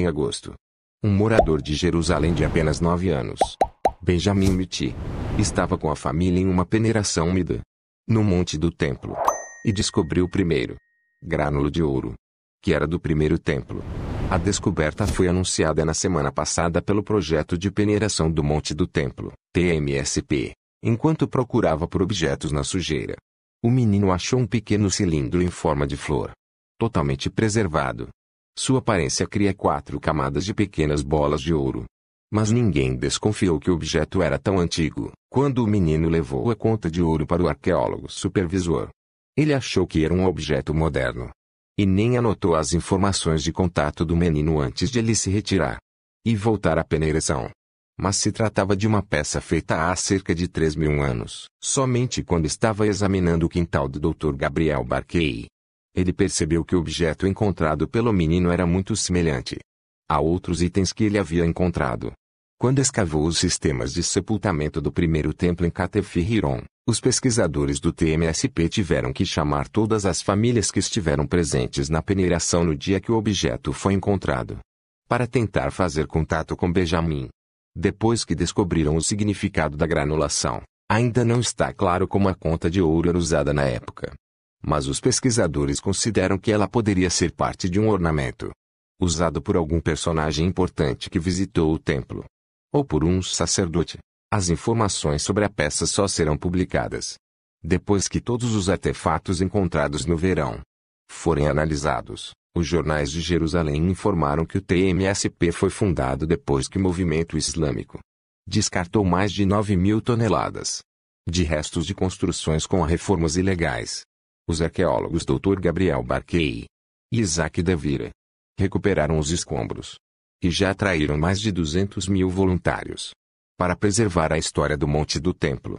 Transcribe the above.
em agosto. Um morador de Jerusalém de apenas 9 anos, Benjamin Miti, estava com a família em uma peneiração úmida no monte do templo e descobriu o primeiro grânulo de ouro, que era do primeiro templo. A descoberta foi anunciada na semana passada pelo projeto de peneiração do Monte do Templo, TMSP, enquanto procurava por objetos na sujeira. O menino achou um pequeno cilindro em forma de flor, totalmente preservado, sua aparência cria quatro camadas de pequenas bolas de ouro. Mas ninguém desconfiou que o objeto era tão antigo, quando o menino levou a conta de ouro para o arqueólogo supervisor. Ele achou que era um objeto moderno. E nem anotou as informações de contato do menino antes de ele se retirar e voltar à peneiração. Mas se tratava de uma peça feita há cerca de 3 mil anos. Somente quando estava examinando o quintal do Dr. Gabriel Barquei, ele percebeu que o objeto encontrado pelo menino era muito semelhante a outros itens que ele havia encontrado. Quando escavou os sistemas de sepultamento do primeiro templo em Catefiriron, os pesquisadores do TMSP tiveram que chamar todas as famílias que estiveram presentes na peneiração no dia que o objeto foi encontrado, para tentar fazer contato com Benjamin. Depois que descobriram o significado da granulação, ainda não está claro como a conta de ouro era usada na época mas os pesquisadores consideram que ela poderia ser parte de um ornamento usado por algum personagem importante que visitou o templo ou por um sacerdote. As informações sobre a peça só serão publicadas depois que todos os artefatos encontrados no verão forem analisados. Os jornais de Jerusalém informaram que o TMSP foi fundado depois que o movimento islâmico descartou mais de 9 mil toneladas de restos de construções com reformas ilegais. Os arqueólogos Dr. Gabriel Barquei e Isaac Davira recuperaram os escombros e já atraíram mais de 200 mil voluntários para preservar a história do Monte do Templo.